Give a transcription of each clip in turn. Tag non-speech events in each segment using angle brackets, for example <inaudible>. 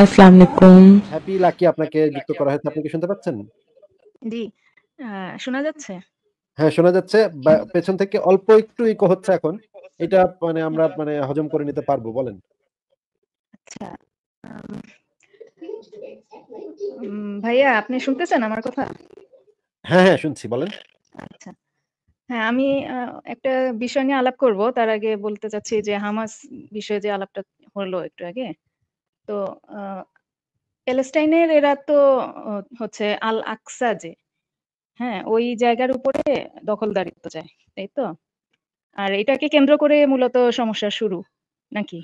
আসসালামু আলাইকুম happy lucky আপনাকে যুক্ত করা হয়েছে আপনি কি শুনতে পাচ্ছেন জি শোনা যাচ্ছে হ্যাঁ শোনা যাচ্ছে পেছন থেকে অল্প একটু ইকো হচ্ছে এখন এটা মানে আমরা মানে হজম করে নিতে পারবো বলেন আচ্ছা ভাইয়া আপনি শুনতেছেন আমার কথা হ্যাঁ হ্যাঁ শুনছি বলেন আচ্ছা হ্যাঁ আমি একটা বিষয় নিয়ে আলাপ করব তার আগে বলতে চাচ্ছি যে হামাস বিষয়ে যে আলাপটা হলো একটু আগে তো প্যালেস্টাইনের এরা তো হচ্ছে আল আকসা যে হ্যাঁ ওই জায়গার উপরে দখলদারিত্ব যায় তাই তো আর এটাকে কেন্দ্র করে মূলত সমস্যা শুরু নাকি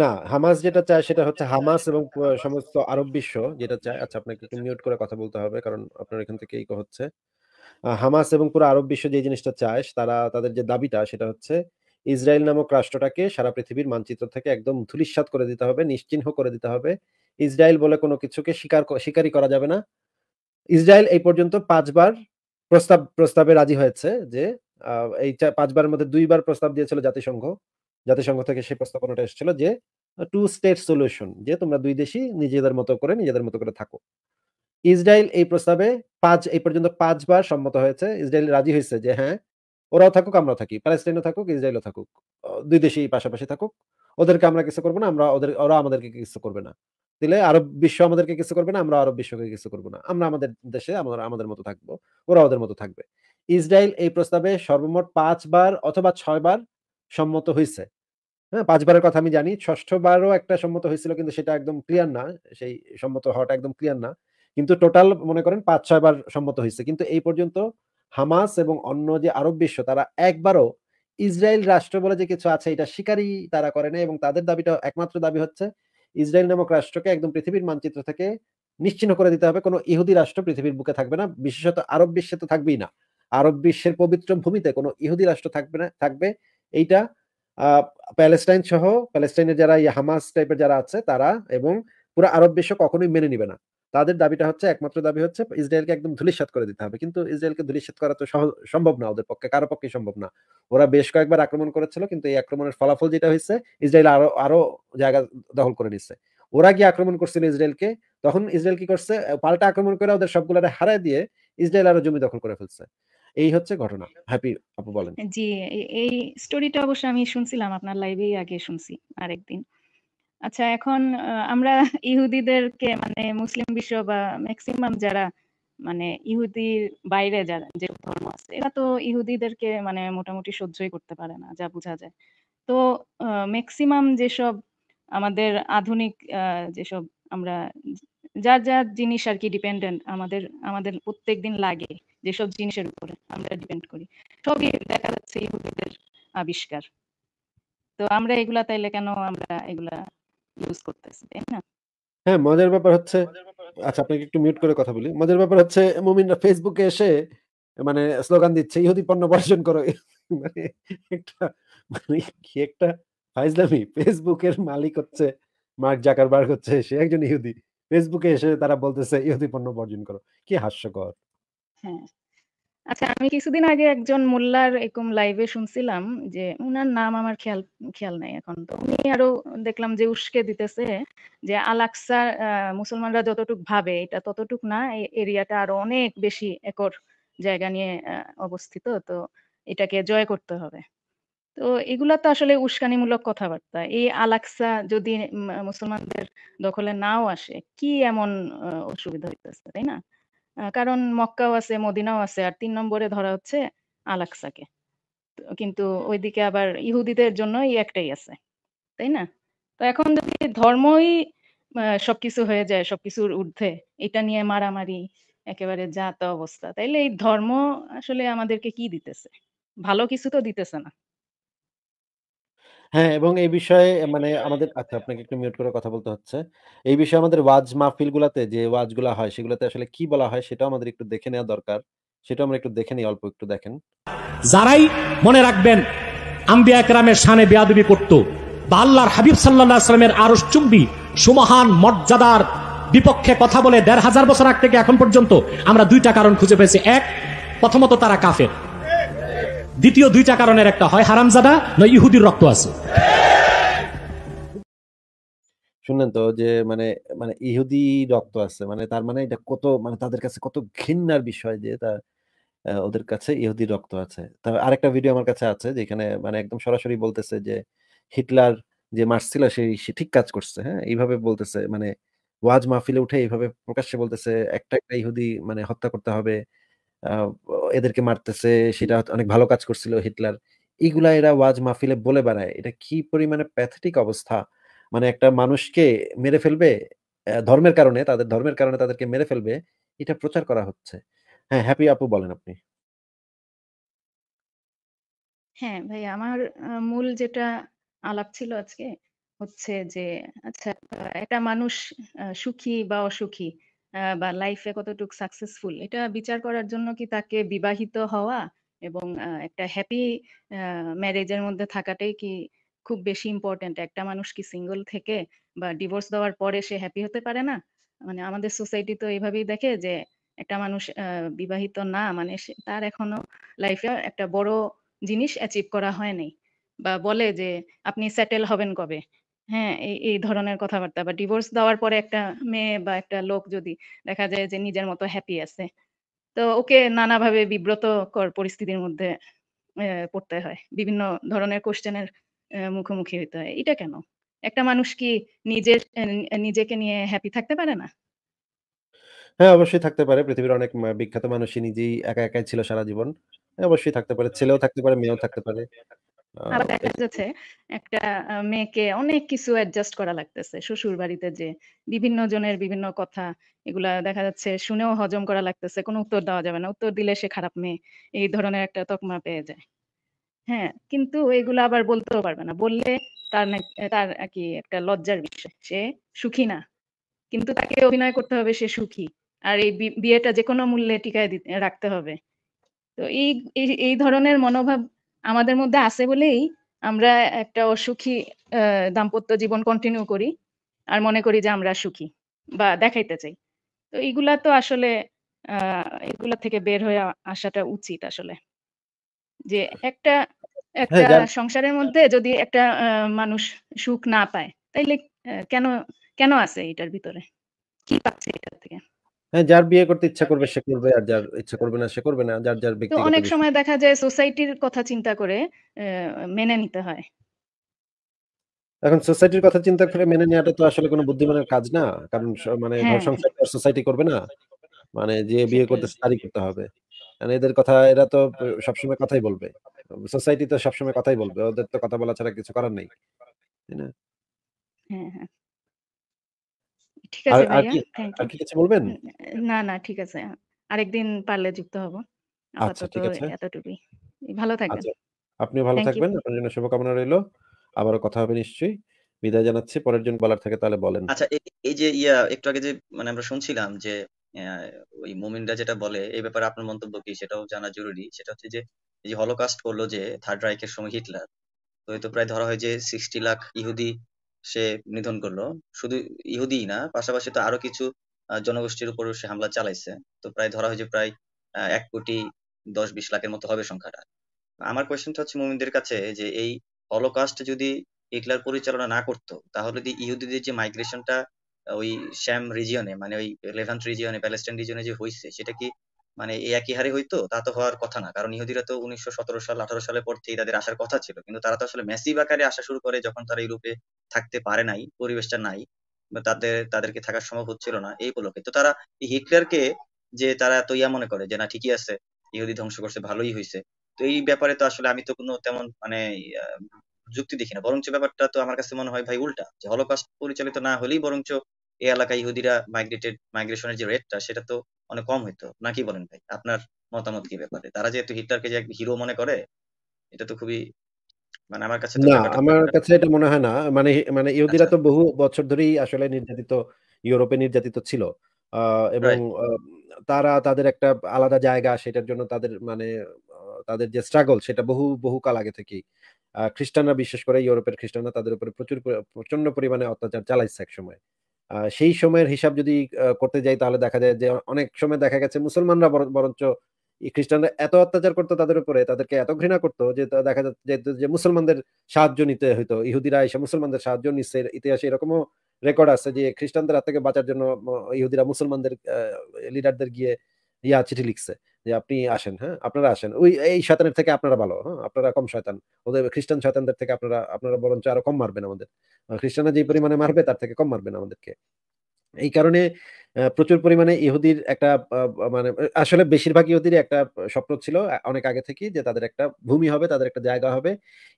না হামাস যেটা চায় সেটা হচ্ছে হামাস এবং সমস্ত আরব বিশ্ব যেটা চায় আচ্ছা আপনাকে একটু মিউট করে কথা বলতে হবে কারণ আপনার এখান থেকে হচ্ছে হামাস এবং পুরো আরব বিশ্ব যে জিনিসটা চায় তারা তাদের যে দাবিটা সেটা হচ্ছে ইসরায়েল নামক রাষ্ট্রটাকে সারা পৃথিবীর মানচিত্র থেকে একদম ধুলিস্বাত করে দিতে হবে নিশ্চিহ্ন করে দিতে হবে ইসরায়েল বলে কোনো কিছুকে স্বীকার স্বীকারই করা যাবে না ইসরায়েল এই পর্যন্ত পাঁচবার প্রস্তাব প্রস্তাবে রাজি হয়েছে যে এই পাঁচবার মধ্যে দুইবার প্রস্তাব দিয়েছিল জাতিসংঘ জাতিসংঘ থেকে সেই প্রস্তাবনাটা এসেছিল যে টু স্টেট সলিউশন যে তোমরা দুই দেশই নিজেদের মতো করে নিজেদের মতো করে থাকো ইসরায়েল এই প্রস্তাবে পাঁচ এই পর্যন্ত পাঁচবার সম্মত হয়েছে ইসরায়েল রাজি হয়েছে যে হ্যাঁ ওরাও থাকুক আমরাও থাকি প্যালেস্টাইনও থাকুক ইসরায়েলও থাকুক দুই দেশেই পাশাপাশি থাকুক ওদেরকে আমরা কিছু করবো না আমরা ওদের ওরা আমাদেরকে কিছু করবে না দিলে আরব বিশ্ব আমাদেরকে কিছু করবে না আমরা আরব বিশ্বকে কিছু করবো না আমরা আমাদের দেশে আমরা আমাদের মতো থাকবো ওরা ওদের মতো থাকবে ইসরায়েল এই প্রস্তাবে সর্বমোট পাঁচবার অথবা ছয়বার সম্মত হয়েছে হ্যাঁ পাঁচবারের কথা আমি জানি ষষ্ঠবারও একটা সম্মত হয়েছিল কিন্তু সেটা একদম ক্লিয়ার না সেই সম্মত হওয়াটা একদম ক্লিয়ার না কিন্তু টোটাল মনে করেন পাঁচ ছয়বার সম্মত হয়েছে কিন্তু এই পর্যন্ত হামাস এবং অন্য যে আরব বিশ্ব তারা একবারও ইসরায়েল রাষ্ট্র বলে যে কিছু আছে এটা স্বীকারই তারা করে না এবং তাদের দাবিটা একমাত্র দাবি হচ্ছে ইসরায়েল নামক রাষ্ট্রকে একদম পৃথিবীর মানচিত্র থেকে নিশ্চিন্ন করে দিতে হবে কোনো ইহুদি রাষ্ট্র পৃথিবীর বুকে থাকবে না বিশেষত আরব বিশ্বে তো থাকবেই না আরব বিশ্বের পবিত্র ভূমিতে কোনো ইহুদি রাষ্ট্র থাকবে না থাকবে এইটা প্যালেস্টাইন সহ প্যালেস্টাইনের যারা ইয়ে হামাস টাইপের যারা আছে তারা এবং পুরো আরব বিশ্ব কখনোই মেনে নিবে না তাদের দাবিটা হচ্ছে একমাত্র দাবি হচ্ছে ইসরায়েলকে একদম ধুলিসাত করে দিতে হবে কিন্তু ইসরায়েলকে ধুলিসাত করা তো সম্ভব না ওদের পক্ষে কারো পক্ষে সম্ভব না ওরা বেশ কয়েকবার আক্রমণ করেছিল কিন্তু এই আক্রমণের ফলাফল যেটা হয়েছে ইসরায়েল আরো আরো জায়গা দখল করে নিচ্ছে ওরা গিয়ে আক্রমণ করছিল ইসরায়েলকে তখন ইসরায়েল কি করছে পাল্টা আক্রমণ করে ওদের সবগুলো হারাই দিয়ে ইসরায়েল আরো জমি দখল করে ফেলছে এই হচ্ছে ঘটনা হ্যাপি আপু বলেন জি এই স্টোরিটা অবশ্য আমি শুনছিলাম আপনার লাইভেই আগে শুনছি আরেকদিন আচ্ছা এখন আমরা ইহুদিদেরকে মানে মুসলিম বিশ্ব বা ম্যাক্সিমাম যারা মানে ইহুদির বাইরে যারা যে ধর্ম আছে এরা তো ইহুদিদেরকে মানে মোটামুটি সহ্যই করতে পারে না যা বোঝা যায় তো ম্যাক্সিমাম যেসব আমাদের আধুনিক যেসব আমরা যা যা জিনিস আর কি ডিপেন্ডেন্ট আমাদের আমাদের প্রত্যেক দিন লাগে যেসব জিনিসের উপরে আমরা ডিপেন্ড করি সবই দেখা যাচ্ছে ইহুদিদের আবিষ্কার তো আমরা এগুলা তাইলে কেন আমরা এগুলা ইউজ করতেছি, তাই না? হ্যাঁ, মজার ব্যাপার হচ্ছে আচ্ছা আপনাকে একটু মিউট করে কথা বলি। মজার ব্যাপার হচ্ছে মুমিনরা ফেসবুকে এসে মানে স্লোগান দিচ্ছে ইহুদি পণ্য বর্জন করো। <laughs> মানে একটা মানে কি একটা ফাইজলামি। ফেসবুকের মালিক হচ্ছে মার্ক জাকারবার্গ হচ্ছে সে একজন ইহুদি। ফেসবুকে এসে তারা বলতেছে ইহুদি পণ্য বর্জন করো। কি হাস্যকর! হ্যাঁ। আচ্ছা আমি কিছুদিন আগে একজন মোল্লার এরকম লাইভে শুনছিলাম যে উনার নাম আমার খেয়াল খেয়াল নাই এখন তো উনি আরো দেখলাম যে উস্কে দিতেছে যে আলাক্সা মুসলমানরা যতটুক ভাবে এটা ততটুক না এরিয়াটা আরো অনেক বেশি একর জায়গা নিয়ে অবস্থিত তো এটাকে জয় করতে হবে তো এগুলা তো আসলে উস্কানিমূলক কথাবার্তা এই আলাক্সা যদি মুসলমানদের দখলে নাও আসে কি এমন অসুবিধা হইতেছে তাই না কারণ মক্কাও আছে মদিনাও আছে আর তিন নম্বরে ধরা হচ্ছে আলাকসাকে কিন্তু ওইদিকে আবার ইহুদিদের জন্য একটাই আছে তাই না তো এখন যদি ধর্মই সবকিছু হয়ে যায় সবকিছুর ঊর্ধ্বে এটা নিয়ে মারামারি একেবারে যা তা অবস্থা তাইলে এই ধর্ম আসলে আমাদেরকে কি দিতেছে ভালো কিছু তো দিতেছে না হ্যাঁ, এবং এই বিষয়ে মানে আমাদের আচ্ছা আপনাকে একটু মিউট করে কথা বলতে হচ্ছে। এই বিষয়ে আমাদের ওয়াজ মাহফিল গুলাতে যে ওয়াজ গুলা হয় সেগুলাতে আসলে কি বলা হয় সেটাও আমাদের একটু দেখে নেওয়া দরকার। সেটাও আমরা একটু দেখে নিই অল্প একটু দেখেন। যারাই মনে রাখবেন আম্বিয়া একরামের শানে বেয়াদুবি করত বা আল্লাহর হাবিব সাল্লাহ আসলামের আরস চুম্বি সুমহান মর্যাদার বিপক্ষে কথা বলে দেড় হাজার বছর আগ থেকে এখন পর্যন্ত আমরা দুইটা কারণ খুঁজে পেয়েছি এক প্রথমত তারা কাফের দ্বিতীয় দুইটা কারণের একটা হয় হারামজাদা নয় ইহুদির রক্ত আছে শুনলেন তো যে মানে মানে ইহুদি রক্ত আছে মানে তার মানে এটা কত মানে তাদের কাছে কত ঘৃণার বিষয় যে তা ওদের কাছে ইহুদি রক্ত আছে তার আরেকটা ভিডিও আমার কাছে আছে যেখানে মানে একদম সরাসরি বলতেছে যে হিটলার যে মার্সিলা সে ঠিক কাজ করছে হ্যাঁ এইভাবে বলতেছে মানে ওয়াজ মাহফিলে উঠে এইভাবে প্রকাশ্যে বলতেছে একটা একটা ইহুদি মানে হত্যা করতে হবে এদেরকে মারতেছে সেটা অনেক ভালো কাজ করছিল হিটলার এইগুলা এরা ওয়াজ মাহফিলে বলে বেড়ায় এটা কি পরিমানে প্যাথেটিক অবস্থা মানে একটা মানুষকে মেরে ফেলবে ধর্মের কারণে তাদের ধর্মের কারণে তাদেরকে মেরে ফেলবে এটা প্রচার করা হচ্ছে হ্যাঁ হ্যাপি আপু বলেন আপনি হ্যাঁ ভাই আমার মূল যেটা আলাপ ছিল আজকে হচ্ছে যে আচ্ছা একটা মানুষ সুখী বা অসুখী বা লাইফে কতটুকু সাকসেসফুল এটা বিচার করার জন্য কি তাকে বিবাহিত হওয়া এবং একটা হ্যাপি ম্যারেজের মধ্যে থাকাটাই কি খুব বেশি ইম্পর্টেন্ট একটা মানুষ কি সিঙ্গেল থেকে বা ডিভোর্স দেওয়ার পরে সে হ্যাপি হতে পারে না মানে আমাদের সোসাইটি তো এইভাবেই দেখে যে একটা মানুষ বিবাহিত না মানে তার এখনো লাইফে একটা বড় জিনিস অ্যাচিভ করা হয়নি বা বলে যে আপনি সেটেল হবেন কবে হ্যাঁ, এই এই ধরনের কথাবার্তা বা ডিভোর্স দেওয়ার পরে একটা মেয়ে বা একটা লোক যদি দেখা যায় যে নিজের মতো হ্যাপি আছে। তো ওকে নানাভাবে বিব্রতকর পরিস্থিতির মধ্যে পড়তে হয়। বিভিন্ন ধরনের কোশ্চেনের মুখোমুখি হইতে হয়। এটা কেন? একটা মানুষ কি নিজের নিজেকে নিয়ে হ্যাপি থাকতে পারে না? হ্যাঁ, অবশ্যই থাকতে পারে। পৃথিবীর অনেক বিখ্যাত মানুষই নিজেই একা, একাই ছিল সারা জীবন। অবশ্যই থাকতে পারে। ছেলেও থাকতে পারে, মেয়েও থাকতে পারে। আবার দেখা যাচ্ছে একটা মেয়েকে অনেক কিছু অ্যাডজাস্ট করা লাগতেছে শ্বশুর বাড়িতে যে বিভিন্ন জনের বিভিন্ন কথা এগুলা দেখা যাচ্ছে শুনেও হজম করা লাগতেছে কোনো উত্তর দেওয়া যাবে না উত্তর দিলে সে খারাপ মেয়ে এই ধরনের একটা তকমা পেয়ে যায় হ্যাঁ কিন্তু এগুলো আবার বলতেও পারবে না বললে তার তার কি একটা লজ্জার বিষয় সে সুখী না কিন্তু তাকে অভিনয় করতে হবে সে সুখী আর এই বিয়েটা যে কোনো মূল্যে টিকায় রাখতে হবে তো এই এই ধরনের মনোভাব আমাদের মধ্যে আছে বলেই আমরা একটা অসুখী দাম্পত্য জীবন কন্টিনিউ করি আর মনে করি যে আমরা সুখী বা দেখাইতে চাই তো এইগুলা তো আসলে এগুলা থেকে বের হয়ে আসাটা উচিত আসলে যে একটা একটা হ্যাঁ, সংসারের মধ্যে যদি একটা মানুষ সুখ না পায় তাইলে কেন কেন আছে এটার ভিতরে কি পাচ্ছে এটার থেকে হ্যাঁ যার বিয়ে করতে ইচ্ছা করবে সে করবে আর যার ইচ্ছা করবে না সে করবে না যার যার ব্যক্তিগত অনেক সময় দেখা যায় সোসাইটির কথা চিন্তা করে মেনে নিতে হয় এখন সোসাইটির কথা চিন্তা করে মেনে নেওয়াটা তো আসলে কোনো বুদ্ধিমানের কাজ না কারণ মানে হ্যাঁ। ঘর সংসার সোসাইটি করবে না মানে যে বিয়ে করতে তারই করতে হবে মানে এদের কথা এরা তো সবসময় কথাই বলবে সোসাইটি তো সবসময় কথাই বলবে ওদের তো কথা বলা ছাড়া কিছু করার নেই তাই না হ্যাঁ হ্যাঁ ঠিক আর আছে আর ভাইয়া কি থ্যাংক আর ইউ কিছু বলবেন? না না ঠিক আছে আরেকদিন পারলে যুক্ত হব আচ্ছা আপাতত ঠিক আছে। এতটুকুই ভালো থাকবেন আচ্ছা ভালো থ্যাংক ইউ থাকবেন আপনার জন্য শুভকামনা রইল আবারও কথা হবে নিশ্চয়ই বিদায় জানাচ্ছি পরের জন বলার থাকে তাহলে বলেন আচ্ছা এই যে ইয়া একটু আগে যে মানে আমরা শুনছিলাম যে আহ, ওই মোমিনরা যেটা বলে এই ব্যাপারে আপনার মন্তব্য কি সেটাও জানা জরুরি সেটা হচ্ছে যে এই যে হলোকাস্ট করলো যে থার্ড রাইকের সময় হিটলার তো এ তো প্রায় ধরা হয় যে সিক্সটি লাখ ইহুদি সে নিধন করলো শুধু ইহুদি না পাশাপাশি তো আরো কিছু জনগোষ্ঠীর উপর সে হামলা চালাইছে তো প্রায় ধরা হয়েছে প্রায় এক কোটি দশ বিশ লাখের মতো হবে সংখ্যাটা আমার কোয়েশ্চেনটা হচ্ছে মুমিনদের কাছে যে এই হলোকাস্ট যদি হিটলার পরিচালনা না করত তাহলে যদি ইহুদিদের যে মাইগ্রেশনটা ওই শ্যাম রিজিয়নে মানে ওই লেভান্ট রিজিয়নে প্যালেস্টাইন রিজিয়নে যে হয়েছে সেটা কি মানে এই একই হারে হইতো তা তো হওয়ার কথা না কারণ ইহুদিরা তো উনিশশো সতেরো সাল আঠারো সালের পর থেকে তাদের আসার কথা ছিল কিন্তু তারা তো আসলে ম্যাসিভ আকারে আসা শুরু করে যখন তারা ইউরোপে থাকতে পারে নাই পরিবেশটা নাই তাদের তাদেরকে থাকা সম্ভব হচ্ছিল না এই উপলক্ষে তো তারা এই হিটলারকে যে তারা এত ইয়া মনে করে যে না ঠিকই আছে ইহুদি ধ্বংস করছে ভালোই হয়েছে তো এই ব্যাপারে তো আসলে আমি তো কোনো তেমন মানে যুক্তি দেখি না বরঞ্চ ব্যাপারটা তো আমার কাছে মনে হয় ভাই উল্টা যে হলোকাস্ট পরিচালিত না হলেই বরঞ্চ এই এলাকায় ইহুদিরা মাইগ্রেটেড মাইগ্রেশনের যে রেটটা সেটা তো অনেক কম হইতো নাকি বলেন ভাই আপনার মতামত কি ব্যাপারে তারা যেহেতু হিটলারকে যে হিরো মনে করে এটা তো খুবই মানে আমার কাছে না আমার কাছে এটা মনে হয় না মানে মানে ইহুদিরা আচ্ছা। তো বহু বছর ধরেই আসলে নির্যাতিত ইউরোপে নির্যাতিত ছিল এবং তারা তাদের একটা আলাদা জায়গা সেটার জন্য তাদের মানে তাদের যে স্ট্রাগল সেটা বহু বহু কাল আগে থেকেই খ্রিস্টানরা বিশেষ করে ইউরোপের খ্রিস্টানরা তাদের উপরে প্রচুর প্রচন্ড পরিমাণে অত্যাচার চালাইছে এক সময় সেই সময়ের হিসাব যদি করতে যাই তাহলে দেখা যায় যে অনেক সময় দেখা গেছে মুসলমানরা বরঞ্চ খ্রিস্টানরা এত অত্যাচার করতো তাদের উপরে তাদেরকে এত ঘৃণা করতো যে দেখা যাচ্ছে যে মুসলমানদের সাহায্য নিতে হইতো ইহুদিরা এসে মুসলমানদের সাহায্য নিচ্ছে ইতিহাসে এরকমও রেকর্ড আছে যে খ্রিস্টানদের হাত থেকে বাঁচার জন্য ইহুদিরা মুসলমানদের লিডারদের গিয়ে ইয়া চিঠি লিখছে যে আপনি আসেন হ্যাঁ আপনারা আসেন ওই এই শয়তানের থেকে আপনারা ভালো হ্যাঁ আপনারা কম শয়তান ওদের খ্রিস্টান শয়তানদের থেকে আপনারা আপনারা বরঞ্চ আরো কম মারবেন আমাদের খ্রিস্টানরা যে পরিমাণে মারবে তার থেকে কম মারবেন আমাদেরকে এই কারণে প্রচুর পরিমাণে ইহুদির একটা মানে আসলে বেশিরভাগ ইহুদির একটা স্বপ্ন ছিল অনেক আগে থেকে যে তাদের একটা ভূমি হবে তাদের একটা জায়গা হবে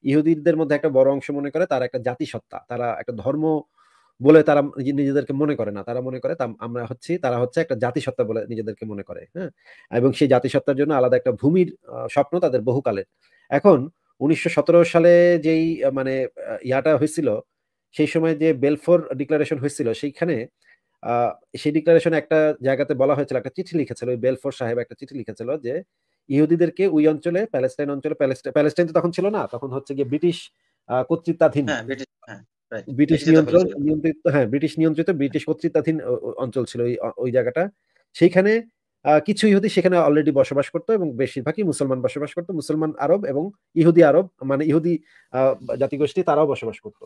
ইহুদিদের মধ্যে একটা বড় অংশ মনে করে তারা একটা জাতিসত্তা তারা একটা ধর্ম বলে তারা নিজেদেরকে মনে করে না তারা মনে করে আমরা হচ্ছি তারা হচ্ছে একটা জাতিসত্তা বলে নিজেদেরকে মনে করে হ্যাঁ এবং সেই জাতিসত্তার জন্য আলাদা একটা ভূমির স্বপ্ন তাদের বহুকালের এখন উনিশশো সালে যেই মানে ইয়াটা হয়েছিল সেই সময় যে বেলফোর ডিক্লারেশন হয়েছিল সেইখানে সেই ডিক্লারেশনে একটা জায়গাতে বলা হয়েছিল একটা চিঠি লিখেছিল ওই বেলফোর সাহেব একটা চিঠি লিখেছিল যে ইহুদিদেরকে ওই অঞ্চলে প্যালেস্টাইন অঞ্চলে প্যালেস্টাইন তো তখন ছিল না তখন হচ্ছে গিয়ে ব্রিটিশ কর্তৃত্বাধীন হ্যাঁ, ব্রিটিশ হ্যাঁ, নিয়ন্ত্রিত হ্যাঁ ব্রিটিশ নিয়ন্ত্রিত ব্রিটিশ কর্তৃত্বাধীন অঞ্চল ছিল ওই জায়গাটা সেইখানে কিছু ইহুদি সেখানে অলরেডি বসবাস করতো এবং বেশিরভাগই মুসলমান বসবাস করতো মুসলমান আরব এবং ইহুদি আরব মানে ইহুদি জাতিগোষ্ঠী তারাও বসবাস করতো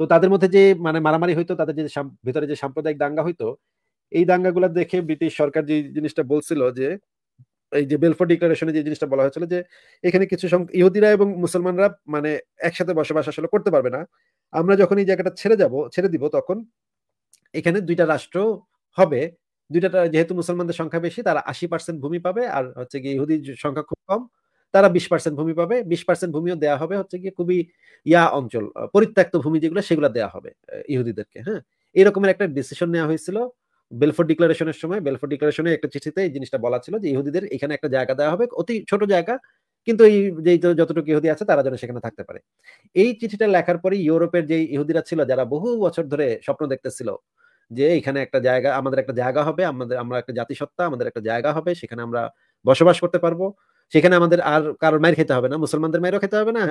তো তাদের মধ্যে যে মানে মারামারি হইতো তাদের যে ভিতরে যে সাম্প্রদায়িক দাঙ্গা হইতো এই দাঙ্গাগুলো দেখে ব্রিটিশ সরকার যে জিনিসটা বলছিল যে এই যে বেলফোর ডিক্লারেশনে যে জিনিসটা বলা হয়েছিল যে এখানে কিছু ইহুদিরা এবং মুসলমানরা মানে একসাথে বসবাস আসলে করতে পারবে না আমরা যখন এই জায়গাটা ছেড়ে যাব ছেড়ে দিব তখন এখানে দুইটা রাষ্ট্র হবে দুইটা যেহেতু মুসলমানদের সংখ্যা বেশি তারা আশি পার্সেন্ট ভূমি পাবে আর হচ্ছে গিয়ে ইহুদির সংখ্যা খুব কম তারা বিশ পার্সেন্ট ভূমি পাবে বিশ পার্সেন্ট ভূমিও দেওয়া হবে হচ্ছে গিয়ে খুবই ইয়া অঞ্চল পরিত্যক্ত ভূমি যেগুলো সেগুলো দেওয়া হবে ইহুদিদেরকে হ্যাঁ এরকমের একটা ডিসিশন নেওয়া হয়েছিল বেলফোর ডিক্লারেশনের সময় বেলফোর ডিক্লারেশনে একটা চিঠিতে এই জিনিসটা বলা ছিল যে ইহুদিদের এখানে একটা জায়গা দেওয়া হবে অতি ছোট জায়গা কিন্তু এই যে যতটুকু ইহুদি আছে তারা যেন সেখানে থাকতে পারে এই চিঠিটা লেখার পরে ইউরোপের যে ইহুদিরা ছিল যারা বহু বছর ধরে স্বপ্ন দেখতেছিল যে এখানে একটা জায়গা আমাদের একটা জায়গা হবে আমাদের আমরা একটা জাতিসত্তা আমাদের একটা জায়গা হবে সেখানে আমরা বসবাস করতে পারবো সেখানে আমাদের আর কারোর মায়ের খেতে হবে না মুসলমানদের মায়েরও খেতে হবে না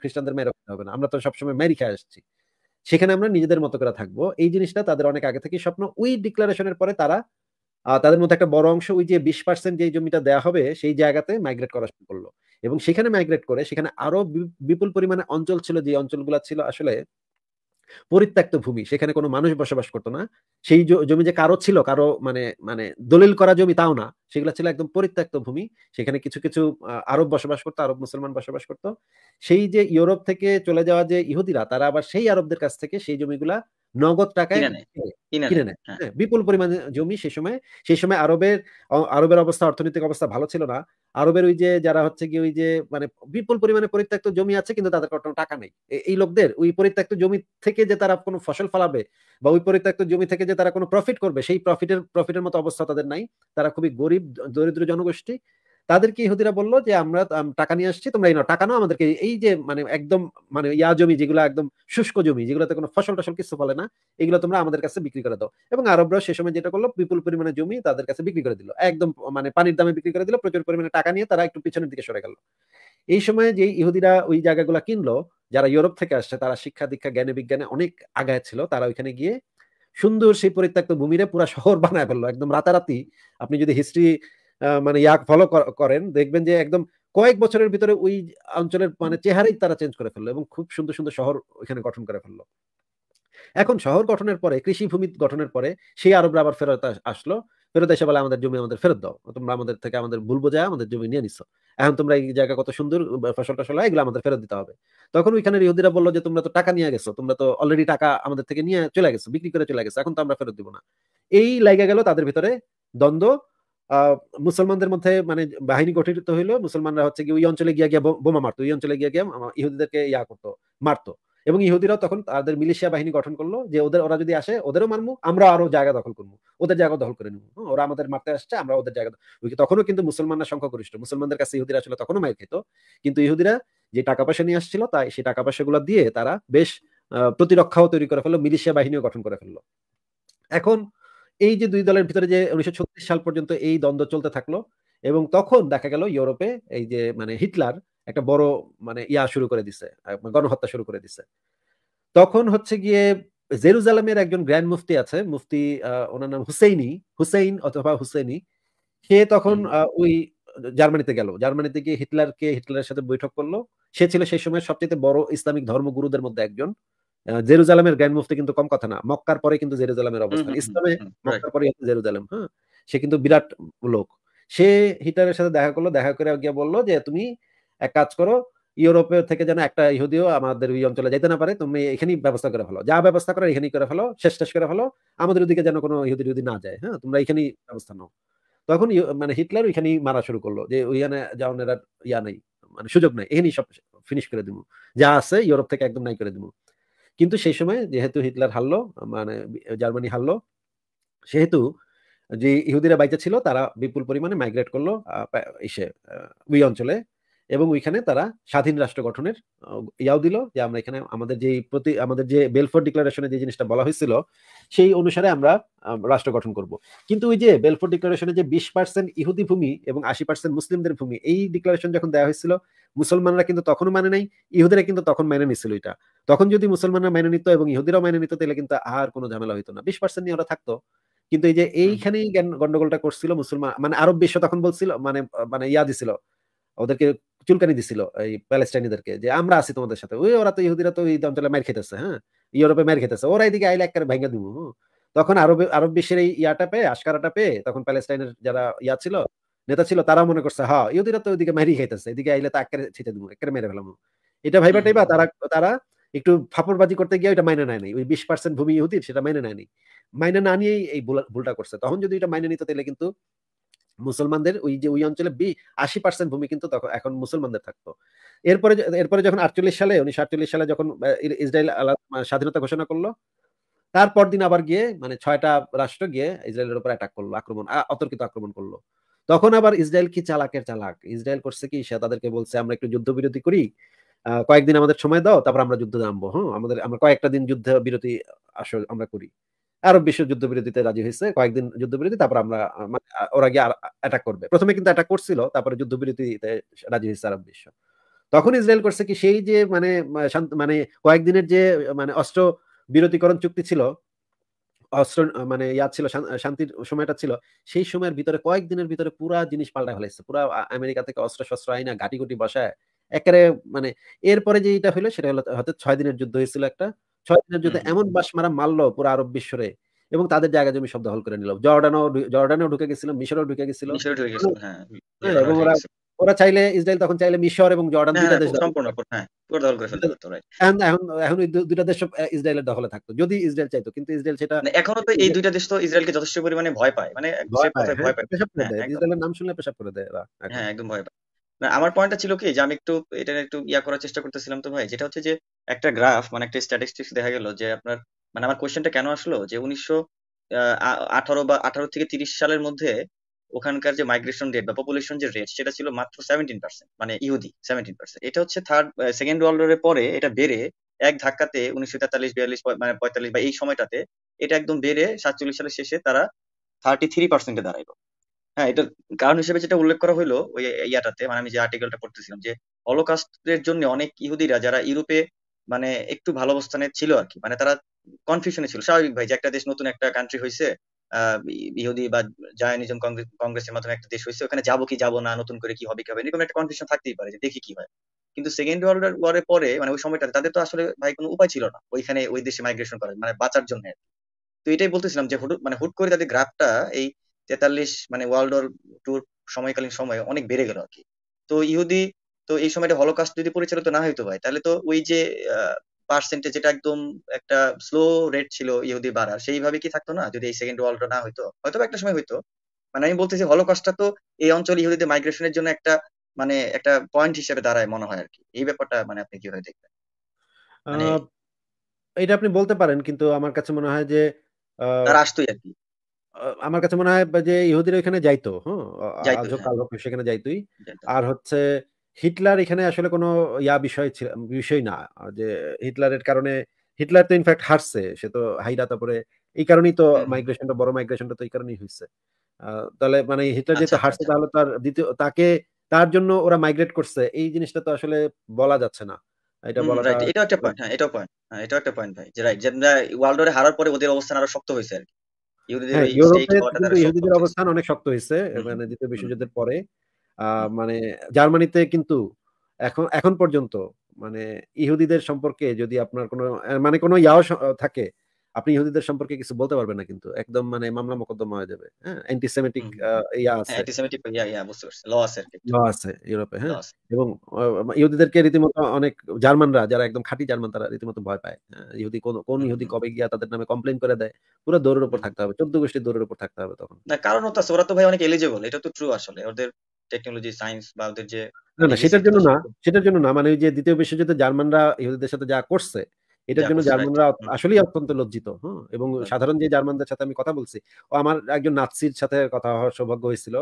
খ্রিস্টানদের মায়েরও খেতে হবে না আমরা তো সবসময় মায়ের খেয়ে আসছি সেখানে আমরা নিজেদের মতো করে থাকবো এই জিনিসটা তাদের অনেক আগে থেকে স্বপ্ন ওই ডিক্লারেশনের পরে তারা তাদের মধ্যে একটা বড় অংশ ওই যে বিশ পার্সেন্ট যে জমিটা দেওয়া হবে সেই জায়গাতে মাইগ্রেট করা শুরু করলো এবং সেখানে মাইগ্রেট করে সেখানে আরো বিপুল পরিমাণে অঞ্চল ছিল যে অঞ্চলগুলো ছিল আসলে পরিত্যক্ত ভূমি সেখানে কোনো মানুষ বসবাস করতো না সেই জমি যে কারো ছিল কারো মানে মানে দলিল করা জমি তাও না সেগুলো ছিল একদম পরিত্যক্ত ভূমি সেখানে কিছু কিছু আরব বসবাস করতো আরব মুসলমান বসবাস করতো সেই যে ইউরোপ থেকে চলে যাওয়া যে ইহুদিরা তারা আবার সেই আরবদের কাছ থেকে সেই জমিগুলা নগদ টাকায় কিনে নেয় হ্যাঁ। হ্যাঁ, বিপুল পরিমাণে জমি সে সময় সেই সময় আরবের আরবের অবস্থা অর্থনৈতিক অবস্থা ভালো ছিল না আরবের ওই যে যারা হচ্ছে কি ওই যে মানে বিপুল পরিমাণে পরিত্যক্ত জমি আছে কিন্তু তাদের কোনো টাকা নেই এই লোকদের ওই পরিত্যক্ত জমি থেকে যে তারা কোনো ফসল ফলাবে বা ওই পরিত্যক্ত জমি থেকে যে তারা কোনো প্রফিট করবে সেই প্রফিটের প্রফিটের মতো অবস্থা তাদের নাই তারা খুবই গরিব দরিদ্র জনগোষ্ঠী তাদেরকে ইহুদিরা বললো যে আমরা টাকা নিয়ে আসছি তোমরা এই নাও টাকা নাও আমাদেরকে এই যে মানে একদম মানে ইয়া জমি যেগুলো একদম শুষ্ক জমি যেগুলোতে কোনো ফসল টসল কিছু ফলে না এগুলো তোমরা আমাদের কাছে বিক্রি করে দাও এবং আরবরা সে সময় যেটা করলো বিপুল পরিমাণে জমি তাদের কাছে বিক্রি করে দিল একদম মানে পানির দামে বিক্রি করে দিল প্রচুর পরিমাণে টাকা নিয়ে তারা একটু পিছনের দিকে সরে গেল এই সময় যে ইহুদিরা ওই জায়গাগুলো কিনলো যারা ইউরোপ থেকে আসছে তারা শিক্ষা দীক্ষা জ্ঞানে বিজ্ঞানে অনেক আগায় ছিল তারা ওইখানে গিয়ে সুন্দর সেই পরিত্যক্ত ভূমিরে পুরা শহর বানায় ফেললো একদম রাতারাতি আপনি যদি হিস্ট্রি মানে ইয়াক ফলো করেন দেখবেন যে একদম কয়েক বছরের ভিতরে ওই অঞ্চলের মানে চেহারাই তারা চেঞ্জ করে ফেললো এবং খুব সুন্দর সুন্দর শহর ওইখানে গঠন করে ফেললো এখন শহর গঠনের পরে কৃষিভূমি গঠনের পরে সেই আরবরা আবার ফেরত আসলো ফেরত এসে বলে আমাদের জমি আমাদের ফেরত দাও তোমরা আমাদের থেকে আমাদের ভুল বোঝা আমাদের জমি নিয়ে নিছো এখন তোমরা এই জায়গা কত সুন্দর ফসল টসল হয় এগুলো আমাদের ফেরত দিতে হবে তখন ওইখানে ইহুদিরা বললো যে তোমরা তো টাকা নিয়ে গেছো তোমরা তো অলরেডি টাকা আমাদের থেকে নিয়ে চলে গেছো বিক্রি করে চলে গেছো এখন তো আমরা ফেরত দিব না এই লাইগা গেল তাদের ভিতরে দ্বন্দ্ব মুসলমানদের মধ্যে মানে বাহিনী গঠিত হইলো মুসলমানরা হচ্ছে কি ওই অঞ্চলে গিয়া গিয়া বোমা মারতো ওই অঞ্চলে গিয়া গিয়া ইহুদিদেরকে ইয়া করতো মারতো এবং ইহুদিরাও তখন তাদের মিলিশিয়া বাহিনী গঠন করলো যে ওদের ওরা যদি আসে ওদেরও মারবো আমরা আরো জায়গা দখল করবো ওদের জায়গা দখল করে নিবো ওরা আমাদের মারতে আসছে আমরা ওদের জায়গা তখনও কিন্তু মুসলমানরা সংখ্যাগরিষ্ঠ মুসলমানদের কাছে ইহুদিরা আসলে তখনও মাইর খেত কিন্তু ইহুদিরা যে টাকা পয়সা নিয়ে আসছিল তাই সেই টাকা পয়সাগুলো দিয়ে তারা বেশ প্রতিরক্ষাও তৈরি করে ফেললো মিলিশিয়া বাহিনীও গঠন করে ফেললো এখন এই যে দুই দলের ভিতরে যে উনিশশো সাল পর্যন্ত এই দ্বন্দ্ব চলতে থাকলো এবং তখন দেখা গেল ইউরোপে এই যে মানে হিটলার একটা বড় মানে ইয়া শুরু করে দিছে মানে গণহত্যা শুরু করে দিছে তখন হচ্ছে গিয়ে জেরুজালামের একজন গ্র্যান্ড মুফতি আছে মুফতি ওনার নাম হুসেইনি হুসেইন অথবা হুসেইনি সে তখন ওই জার্মানিতে গেল জার্মানিতে গিয়ে হিটলারকে হিটলারের সাথে বৈঠক করলো সে ছিল সেই সময় সবচেয়ে বড় ইসলামিক ধর্মগুরুদের মধ্যে একজন জেরুজালামের গ্র্যান্ড মুফতি কিন্তু কম কথা না মক্কার পরে কিন্তু জেরুজালামের অবস্থান ইসলামে মক্কার পরে জেরুজালাম হ্যাঁ সে কিন্তু বিরাট লোক সে হিটারের সাথে দেখা করলো দেখা করে গিয়ে বললো যে তুমি এক কাজ করো ইউরোপে থেকে যেন একটা ইহুদিও আমাদের ওই অঞ্চলে যেতে না পারে তুমি এখানেই ব্যবস্থা করে ফেলো যা ব্যবস্থা করো এখানেই করে ফেলো শেষ শেষ করে ফেলো আমাদের ওদিকে যেন কোনো ইহুদি যদি না যায় হ্যাঁ তোমরা এখানেই ব্যবস্থা নাও তখন মানে হিটলার ওইখানেই মারা শুরু করলো যে ওইখানে যাওয়ার ইয়া নেই মানে সুযোগ নাই এখানেই সব ফিনিশ করে দিব যা আছে ইউরোপ থেকে একদম নাই করে দিব কিন্তু সেই সময় যেহেতু হিটলার হারলো মানে জার্মানি হারলো সেহেতু যে ইহুদিরা বাইচা ছিল তারা বিপুল পরিমাণে মাইগ্রেট করলো এসে ওই অঞ্চলে এবং ওইখানে তারা স্বাধীন রাষ্ট্র গঠনের ইয়াও দিল যে আমরা এখানে আমাদের যে প্রতি আমাদের যে বেলফোর ডিক্লারেশনে যে জিনিসটা বলা হয়েছিল সেই অনুসারে আমরা রাষ্ট্র গঠন করব কিন্তু ওই যে বেলফোর ডিক্লারেশনে যে বিশ পার্সেন্ট ইহুদি ভূমি এবং আশি পার্সেন্ট মুসলিমদের ভূমি এই ডিক্লারেশন যখন দেওয়া হয়েছিল মুসলমানরা কিন্তু তখনও মানে নাই ইহুদিরা কিন্তু তখন মেনে নিছিল এটা তখন যদি মুসলমানরা মেনে নিত এবং ইহুদিরাও মেনে নিত তাহলে কিন্তু আর কোনো ঝামেলা হইতো না বিশ পার্সেন্ট নিয়ে ওরা থাকতো কিন্তু এই যে এইখানেই গন্ডগোলটা করছিল মুসলমান মানে আরব বিশ্ব তখন বলছিল মানে মানে ইয়া দিছিল ওদেরকে চুলকানি দিছিল এই প্যালেস্টাইনিদেরকে যে আমরা আছি তোমাদের সাথে ওই ওরা তো ইহুদিরা তো এই অঞ্চলে মার খেতেছে হ্যাঁ ইউরোপে মার খেতেছে ওরা এদিকে আইলে এক ভেঙে দিব তখন আরব আরব বিশ্বের এই ইয়াটা পেয়ে আসকারাটা পেয়ে তখন প্যালেস্টাইনের যারা ইয়া ছিল নেতা ছিল তারা মনে করছে হ্যাঁ ইহুদিরা তো ওইদিকে মারি খাইতেছে এদিকে আইলে তো একবারে ছিটে দিব একবারে মেরে ফেলাম এটা ভাইবা টাইবা তারা তারা একটু ফাপড়বাজি করতে গিয়ে ওইটা মাইনে নেয়নি ওই বিশ পার্সেন্ট ভূমি ইহুদির সেটা মাইনে নেয়নি মাইনে না নিয়েই এই ভুলটা করছে তখন যদি এটা মাইনে নিত তাহলে কিন্তু মুসলমানদের ওই যে ওই অঞ্চলে বি আশি পার্সেন্ট ভূমি কিন্তু তখন এখন মুসলমানদের থাকতো এরপরে এরপরে যখন আটচল্লিশ সালে উনিশশো আটচল্লিশ সালে যখন ইসরায়েল স্বাধীনতা ঘোষণা করলো তারপর দিন আবার গিয়ে মানে ছয়টা রাষ্ট্র গিয়ে ইসরায়েলের উপর অ্যাটাক করলো আক্রমণ অতর্কিত আক্রমণ করলো তখন আবার ইসরায়েল কি চালাকের চালাক ইসরায়েল করছে কি সে তাদেরকে বলছে আমরা একটু যুদ্ধ বিরতি করি কয়েকদিন আমাদের সময় দাও তারপর আমরা যুদ্ধ নামবো হ্যাঁ আমাদের আমরা কয়েকটা দিন যুদ্ধ বিরতি আসলে আমরা করি আরব বিশ্ব যুদ্ধবিরতিতে রাজি হয়েছে কয়েকদিন যুদ্ধবিরতি তারপর আমরা মানে, ওরা গিয়ে অ্যাটাক করবে প্রথমে কিন্তু অ্যাটাক করছিল তারপরে যুদ্ধবিরতিতে রাজি হয়েছে আরব বিশ্ব তখন ইসরায়েল করছে কি সেই যে মানে মানে কয়েকদিনের যে মানে অস্ত্র বিরতিকরণ চুক্তি ছিল অস্ত্র মানে ইয়াদ ছিল শান্তির সময়টা ছিল সেই সময়ের ভিতরে কয়েকদিনের ভিতরে পুরো জিনিস পাল্টা ফেলেছে পুরো আমেরিকা থেকে অস্ত্র শস্ত্র আইনা ঘাটি গুটি বসায় একেবারে মানে এরপরে যে এটা হলো সেটা হলো হয়তো ছয় দিনের যুদ্ধ হয়েছিল একটা ছয় দিনের যুদ্ধে এমন মারা মারলো পুরো আরব বিশ্বরে এবং তাদের জায়গা জমি সব দখল করে নিল জর্ডানও ঢুকে গেছিল ঢুকে গেছিল হ্যাঁ, হ্যাঁ, ওরা চাইলে ইসরায়েল তখন চাইলে মিশর এবং জর্ডান দুইটা দেশ এখন এখন দুইটা দেশ ইসরায়েলের দখলে থাকতো যদি ইসরায়েল চাইতো কিন্তু ইসরায়েল সেটা মানে এখনো তো এই দুইটা দেশ তো ইসরায়েলকে যথেষ্ট পরিমাণে ভয় পায় মানে ভয় পায় হ্যাঁ, ইসরায়েলের নাম শুনলে পেশাব করে দেয় হ্যাঁ একদম ভয় পায় আমার পয়েন্টটা ছিল কি যে আমি একটু এটা একটু ইয়া করার চেষ্টা করতেছিলাম তো ভাই যেটা হচ্ছে যে একটা গ্রাফ মানে একটা স্ট্যাটিস্টিক্স দেখা গেল যে আপনার মানে আমার কোয়েশ্চেনটা কেন আসলো যে উনিশশো আঠারো বা আঠারো থেকে তিরিশ সালের মধ্যে ওখানকার যে মাইগ্রেশন রেট বা পপুলেশন যে রেট সেটা ছিল মাত্র সেভেন্টিন পার্সেন্ট মানে ইহুদি সেভেন্টিন পার্সেন্ট এটা হচ্ছে থার্ড সেকেন্ড ওয়ার্ল্ড ওয়ারের পরে এটা বেড়ে এক ধাক্কাতে উনিশশো তেতাল্লিশ বিয়াল্লিশ মানে পঁয়তাল্লিশ বা এই সময়টাতে এটা একদম বেড়ে সাতচল্লিশ সালের শেষে তারা থার্টি থ্রি পার্সেন্টে দাঁড়াইলো হ্যাঁ এটা কারণ হিসেবে যেটা উল্লেখ করা হলো ওই ইয়াটাতে মানে আমি যে আর্টিকেলটা পড়তেছিলাম যে হলোকাস্টের জন্য অনেক ইহুদিরা যারা ইউরোপে মানে একটু ভালো অবস্থানে ছিল আর কি মানে তারা কনফিউশনে ছিল স্বাভাবিক ভাই যে একটা দেশ নতুন একটা কান্ট্রি হয়েছে ইহুদি বা জায়নিজম কংগ্রেসের মাধ্যমে একটা দেশ হয়েছে ওখানে যাবো কি যাবো না নতুন করে কি হবে কি হবে এরকম একটা কনফিউশন থাকতেই পারে যে দেখি কি হয় কিন্তু সেকেন্ড ওয়ার্ল্ড ওয়ারের পরে মানে ওই সময়টাতে তাদের তো আসলে ভাই কোনো উপায় ছিল না ওইখানে ওই দেশে মাইগ্রেশন করার মানে বাঁচার জন্য তো এটাই বলতেছিলাম যে হুট মানে হুট করে তাদের গ্রাফটা এই তেতাল্লিশ মানে ওয়ার্ল্ড ওয়ার টুর সময়কালীন সময় অনেক বেড়ে গেল আর কি তো ইহুদি তো এই সময়টা হলোকাস্ট যদি পরিচালিত না হইতে ভাই তাহলে তো ওই যে পার্সেন্টেজ যেটা একদম একটা স্লো রেট ছিল ইহুদি বাড়ার সেইভাবে কি থাকতো না যদি এই সেকেন্ড ওয়ার্ল্ড না হইতো হয়তো একটা সময় হইতো মানে আমি বলতেছি হলোকাস্টটা তো এই অঞ্চলে ইহুদিদের মাইগ্রেশনের জন্য একটা মানে একটা পয়েন্ট হিসেবে দাঁড়ায় মনে হয় আর কি এই ব্যাপারটা মানে আপনি কিভাবে দেখবেন মানে এটা আপনি বলতে পারেন কিন্তু আমার কাছে মনে হয় যে তারা আসতোই আর কি আমার কাছে মনে হয় যে ইহুদিরা এখানে যাইতো হ্যাঁ, হ্যাঁ। সেখানে যাইতোই আর হচ্ছে হিটলার এখানে আসলে কোনো ইয়া বিষয় ছিল বিষয় না যে হিটলারের কারণে হিটলার তো ইনফ্যাক্ট হারছে সে তো হাইরা তারপরে এই কারণেই তো মাইগ্রেশনটা বড় মাইগ্রেশনটা তো এই কারণেই হয়েছে তাহলে মানে হিটলার আচ্ছা, যেহেতু আচ্ছা, হারছে আচ্ছা। তাহলে তার দ্বিতীয় তাকে তার জন্য ওরা মাইগ্রেট করছে এই জিনিসটা তো আসলে বলা যাচ্ছে না এটা বলা এটা একটা পয়েন্ট হ্যাঁ এটা পয়েন্ট হ্যাঁ একটা পয়েন্ট ভাই যে রাইট যে ওয়ার্ল্ড ওয়ারে হারার পরে ওদের অবস্থান আরো শক্ত হয়েছে আর কি ইহুদিদের হ্যাঁ, অবস্থান অনেক শক্ত হয়েছে মানে দ্বিতীয় বিশ্বযুদ্ধের পরে মানে জার্মানিতে কিন্তু এখন এখন পর্যন্ত মানে ইহুদিদের সম্পর্কে যদি আপনার কোনো মানে কোনো ইয়াও থাকে আপনি ইহুদিদের সম্পর্কে কিছু বলতে পারবেন না কিন্তু একদম মানে মামলা মোকদ্দমা হয়ে যাবে হ্যাঁ অ্যান্টিসেমিটিক ইয়া আছে অ্যান্টিসেমিটিক ইয়া ইয়া বুঝতে পারছি ল আছে ল আছে ইউরোপে হ্যাঁ এবং ইহুদিদেরকে রীতিমতো অনেক জার্মানরা যারা একদম খাঁটি জার্মান তারা রীতিমতো ভয় পায় হ্যাঁ, ইহুদি কোন কোন ইহুদি কবে গিয়া তাদের নামে কমপ্লেন করে দেয় পুরো দৌড়ের উপর থাকতে হবে চোদ্দ গোষ্ঠীর দৌড়ের উপর থাকতে হবে তখন না কারণ হতো সোরা তো ভাই অনেক এলিজিবল এটা তো ট্রু আসলে ওদের টেকনোলজি সায়েন্স বা ওদের যে না না সেটার জন্য না সেটার জন্য না মানে ওই যে দ্বিতীয় বিশ্বযুদ্ধে জার্মানরা ইহুদিদের সাথে যা করছে এটার জন্য জার্মানরা আসলেই অত্যন্ত লজ্জিত হ্যাঁ এবং সাধারণ যে জার্মানদের সাথে আমি কথা বলছি ও আমার একজন নাৎসির সাথে কথা হওয়ার সৌভাগ্য হয়েছিল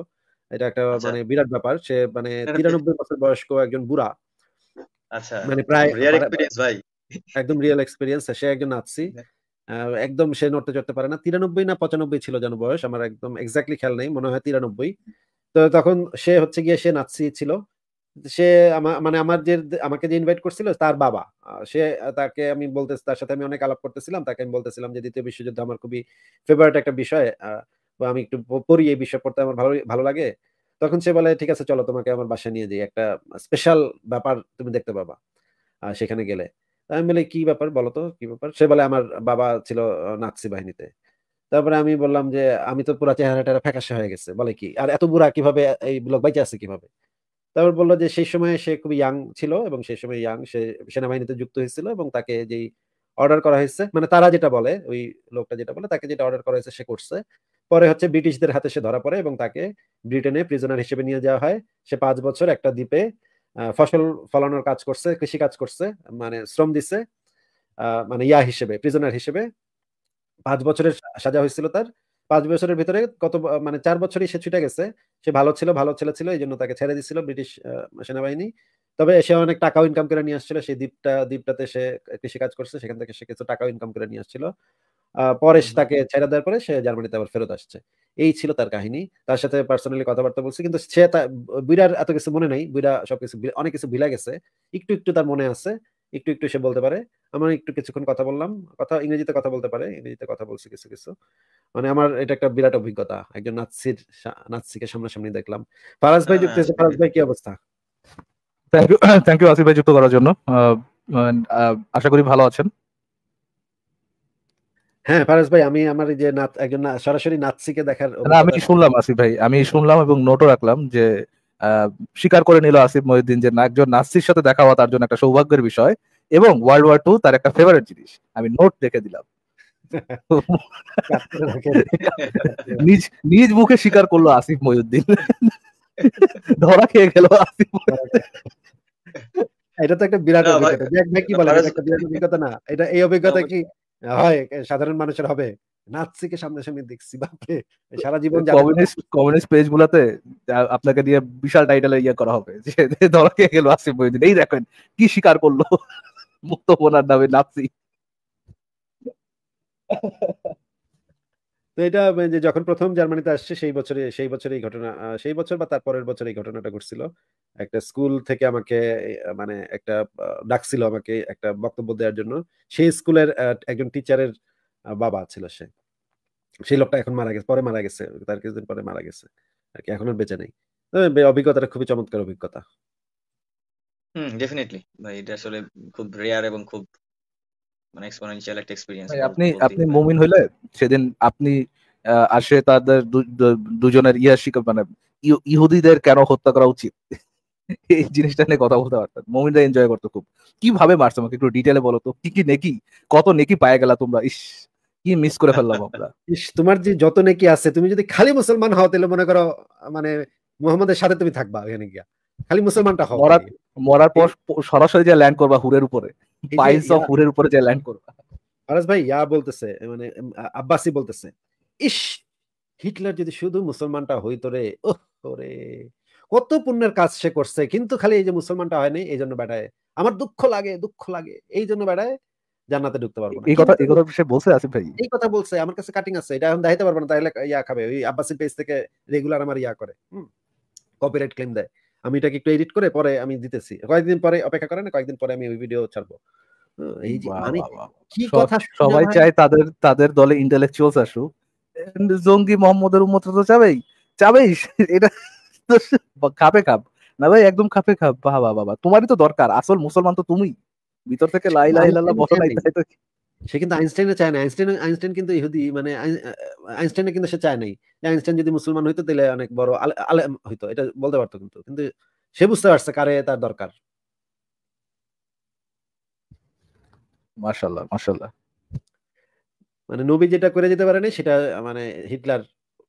এটা একটা আচ্ছা। মানে বিরাট ব্যাপার সে মানে তিরানব্বই বছর বয়স্ক একজন বুড়া আচ্ছা মানে প্রায় মানে ভাই একদম রিয়েল এক্সপিরিয়েন্স সে একজন নাৎসি হ্যাঁ। একদম সে নড়তে চড়তে পারে না তিরানব্বই না পঁচানব্বই ছিল যেন বয়স আমার একদম এক্স্যাক্টলি খেয়াল নেই মনে হয় তিরানব্বই তো তখন সে হচ্ছে গিয়ে সে নাৎসি ছিল সে মানে আমার যে আমাকে যে ইনভাইট করছিল তার বাবা সে তাকে আমি বলতে তার সাথে আমি অনেক আলাপ করতেছিলাম তাকে আমি বলতেছিলাম যে দ্বিতীয় বিশ্বযুদ্ধ আমার খুবই ফেভারিট একটা বিষয় বা আমি একটু পড়ি এই বিষয় পড়তে আমার ভালো ভালো লাগে তখন সে বলে ঠিক আছে চলো তোমাকে আমার বাসায় নিয়ে যাই একটা স্পেশাল ব্যাপার তুমি দেখতে পাবা সেখানে গেলে আমি বলি কি ব্যাপার বলো তো কি ব্যাপার সে বলে আমার বাবা ছিল নাক্সি বাহিনীতে তারপরে আমি বললাম যে আমি তো পুরা চেহারা টেহারা ফ্যাকাশে হয়ে গেছে বলে কি আর এত বুড়া কিভাবে এই ব্লক বাইচে আছে কিভাবে তারপর বললো যে সেই সময় সে খুব ইয়াং ছিল এবং সেই সময় ইয়াং সে সেনাবাহিনীতে যুক্ত হয়েছিল এবং তাকে যেই অর্ডার করা হয়েছে মানে তারা যেটা বলে ওই লোকটা যেটা বলে তাকে যেটা অর্ডার করা হয়েছে সে করছে পরে হচ্ছে ব্রিটিশদের হাতে সে ধরা পড়ে এবং তাকে ব্রিটেনে প্রিজনার হিসেবে নিয়ে যাওয়া হয় সে পাঁচ বছর একটা দ্বীপে ফসল ফলানোর কাজ করছে কৃষি কাজ করছে মানে শ্রম দিছে মানে ইয়া হিসেবে প্রিজনার হিসেবে পাঁচ বছরের সাজা হয়েছিল তার পাঁচ বছরের ভিতরে কত মানে চার বছরই সে ছুটে গেছে সে ভালো ছিল ভালো ছেলে ছিল এই জন্য তাকে ছেড়ে দিচ্ছিল ব্রিটিশ সেনাবাহিনী তবে সে অনেক টাকাও ইনকাম করে নিয়ে আসছিল সেই দ্বীপটা দ্বীপটাতে সে কৃষি কাজ করছে সেখান থেকে সে কিছু টাকাও ইনকাম করে নিয়ে আসছিল পরে তাকে ছেড়ে দেওয়ার পরে সে জার্মানিতে আবার ফেরত আসছে এই ছিল তার কাহিনী তার সাথে পার্সোনালি কথাবার্তা বলছে কিন্তু সে বুইরার এত কিছু মনে নাই বুইরা সবকিছু অনেক কিছু ভিলা গেছে একটু একটু তার মনে আছে একটু একটু সে বলতে পারে আমার একটু কিছুক্ষণ কথা বললাম কথা ইংরেজিতে কথা বলতে পারে ইংরেজিতে কথা বলছে কিছু কিছু মানে আমার এটা একটা বিরাট অভিজ্ঞতা একজন নাৎসির নাৎসিকে সামনাসামনি দেখলাম ফারাজ ভাই যুক্ত হয়েছে ফারাজ ভাই কি অবস্থা thank you thank you Asif ভাই যুক্ত করার জন্য আশা করি ভালো আছেন হ্যাঁ ফারাজ ভাই আমি আমার যে নাত একজন সরাসরি নাৎসিকে দেখার আমি শুনলাম আসিফ ভাই আমি শুনলাম এবং নোটও রাখলাম যে স্বীকার করে নিল আসিফ মহিউদ্দিন যে একজন নাসির সাথে দেখা হওয়া তার জন্য একটা সৌভাগ্যের বিষয় এবং ওয়ার্ল্ড ওয়ার টু তার একটা ফেভারিট জিনিস আমি নোট রেখে দিলাম নিজ নিজ মুখে স্বীকার করলো আসিফ মহিউদ্দিন ধরা খেয়ে গেল আসিফ এটা তো একটা বিরাট অভিজ্ঞতা কি বলে একটা বিরাট অভিজ্ঞতা না এটা এই অভিজ্ঞতা কি হয় সাধারণ মানুষের হবে নাৎসিকে সামনে সামনে দেখছি বাপরে সারা জীবন কমিউনিস্ট কমিউনিস্ট পেজ গুলাতে আপনাকে দিয়ে বিশাল ইয়ে করা হবে যে কে গেল আসিফ মহিউদ্দিন এই দেখেন কি স্বীকার করলো মুক্ত বোনার নামে নাৎসি তো এটা মানে, যে যখন প্রথম জার্মানিতে আসছে সেই বছরে সেই বছর এই ঘটনা সেই বছর বা তার পরের বছর এই ঘটনাটা ঘটছিল একটা স্কুল থেকে আমাকে মানে একটা ডাকছিল আমাকে একটা বক্তব্য দেওয়ার জন্য সেই স্কুলের একজন টিচারের বাবা ছিল সে সেই লোকটা এখন মারা গেছে পরে মারা গেছে তার কিছুদিন পরে মারা গেছে আর কি এখন আর বেঁচে নেই অভিজ্ঞতাটা খুবই চমৎকার অভিজ্ঞতা হুম ডেফিনেটলি ভাই এটা আসলে খুব রেয়ার এবং খুব মানে এক্সপোনেনশিয়াল একটা এক্সপেরিয়েন্স আপনি আপনি মুমিন হইলে সেদিন আপনি আসে তাদের দুজনের ইয়া শিক মানে ইহুদিদের কেন হত্যা করা উচিত এই জিনিসটা নিয়ে কথা বলতে পারতাম মমিনরা এনজয় করতো খুব কিভাবে মারছো আমাকে একটু ডিটেলে বলো তো কি কি নেকি কত নেকি পায় গেল তোমরা ইস কি মিস করে ফেললাম আমরা ইস তোমার যে যত নেকি আছে তুমি যদি খালি মুসলমান হও তাহলে মনে করো মানে মোহাম্মদের সাথে তুমি থাকবা ওখানে গিয়া খালি মুসলমানটা হও মরার মরার পর সরাসরি যে ল্যান্ড করবা হুরের উপরে পাইলস অফ হুরের উপরে যে ল্যান্ড করবা আরাস ভাই ইয়া বলতেছে মানে আব্বাসি বলতেছে ইস হিটলার যদি শুধু মুসলমানটা হইতো রে ওহ করে কত পুণ্যের কাজ সে করছে কিন্তু খালি এই যে মুসলমানটা হয়নি এই জন্য বেড়ায় আমার দুঃখ লাগে দুঃখ লাগে এই জন্য বেড়ায় জান্নাতে ঢুকতে পারবো এই কথা এই কথা সে বলছে আসিফ ভাই এই কথা বলছে আমার কাছে কাটিং আছে এটা এখন দেখাইতে পারবো না তাহলে ইয়া খাবে ওই আব্বাসি পেজ থেকে রেগুলার আমার ইয়া করে কপিরাইট ক্লেম দেয় আমি এটাকে একটু এডিট করে পরে আমি দিতেছি কয়েকদিন পরে অপেক্ষা করেন কয়েকদিন পরে আমি ওই ভিডিও ছাড়বো এই যে মানে কি কথা সবাই চায় তাদের তাদের দলে ইন্টেলেকচুয়ালস আসুক জঙ্গি মোহাম্মদের উম্মত তো চাবেই যাবেই এটা খাপে খাপ না ভাই একদম খাপে খাপ বাবা তোমারই তো দরকার আসল মুসলমান তো তুমি ভিতর থেকে লাই লাই নাই সে কিন্তু আইনস্টাইনে চায় না আইনস্টাইন আইনস্টাইন কিন্তু ইহুদি মানে আইনস্টাইনে কিন্তু সে চায় নাই আইনস্টাইন যদি মুসলমান হইতো তাহলে অনেক বড় আলেম হইতো এটা বলতে পারতো কিন্তু কিন্তু সে বুঝতে পারছে কারে তার দরকার মাশাল্লাহ মাশাল্লাহ মানে নবী যেটা করে যেতে পারেনি সেটা মানে হিটলার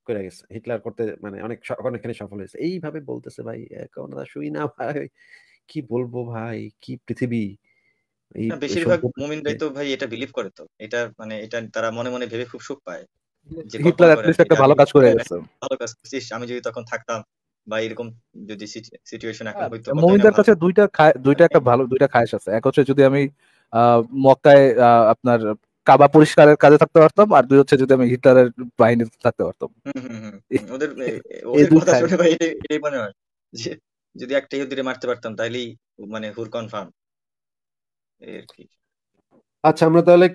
করে গেছে হিটলার করতে মানে অনেক অনেকখানি সফল হয়েছে এইভাবে বলতেছে ভাই এখন শুই না ভাই কি বলবো ভাই কি পৃথিবী বেশিরভাগ মুমিনরাই তো ভাই এটা বিলিভ করে তো এটা মানে এটা তারা মনে মনে ভেবে খুব সুখ পায় হিটলার অ্যাটলিস্ট একটা ভালো কাজ করে হ্যাঁ, গেছে ভালো কাজ করছিস আমি যদি তখন থাকতাম বা এরকম যদি সিচুয়েশন একা হ্যাঁ, হইতো মুমিনদের কাছে দুইটা দুইটা একটা ভালো দুইটা খায়েশ আছে এক হচ্ছে যদি আমি মক্কায় আপনার কাবা পরিষ্কারের কাজে থাকতে পারতাম আর দুই হচ্ছে যদি আমি হিটলারের বাহিনীতে থাকতে পারতাম মনে হয় যদি একটা ইহুদিরে মারতে পারতাম তাইলেই মানে হুর কনফার্ম আচ্ছা আমরা তাহলে